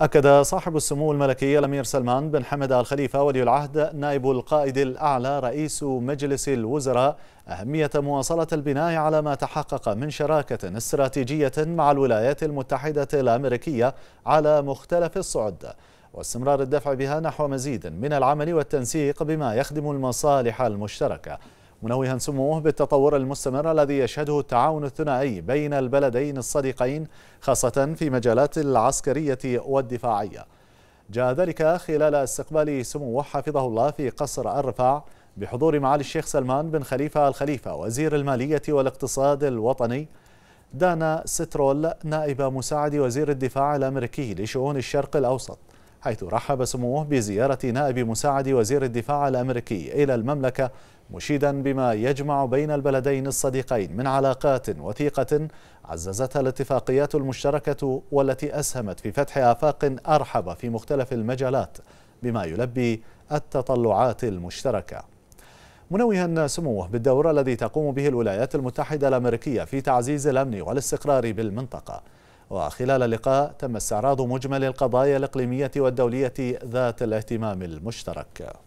أكد صاحب السمو الملكي الأمير سلمان بن حمد الخليفة ولي العهد نائب القائد الأعلى رئيس مجلس الوزراء أهمية مواصلة البناء على ما تحقق من شراكة استراتيجية مع الولايات المتحدة الأمريكية على مختلف الصعد واستمرار الدفع بها نحو مزيد من العمل والتنسيق بما يخدم المصالح المشتركة منوها سموه بالتطور المستمر الذي يشهده التعاون الثنائي بين البلدين الصديقين خاصة في مجالات العسكرية والدفاعية جاء ذلك خلال استقبال سموه حفظه الله في قصر الرفاع بحضور معالي الشيخ سلمان بن خليفة الخليفة وزير المالية والاقتصاد الوطني دانا سترول نائب مساعد وزير الدفاع الأمريكي لشؤون الشرق الأوسط حيث رحب سموه بزيارة نائب مساعد وزير الدفاع الأمريكي إلى المملكة مشيدا بما يجمع بين البلدين الصديقين من علاقات وثيقة عززتها الاتفاقيات المشتركة والتي أسهمت في فتح آفاق أرحب في مختلف المجالات بما يلبي التطلعات المشتركه منوها سموه بالدور الذي تقوم به الولايات المتحدة الأمريكية في تعزيز الأمن والاستقرار بالمنطقة وخلال اللقاء تم استعراض مجمل القضايا الإقليمية والدولية ذات الاهتمام المشترك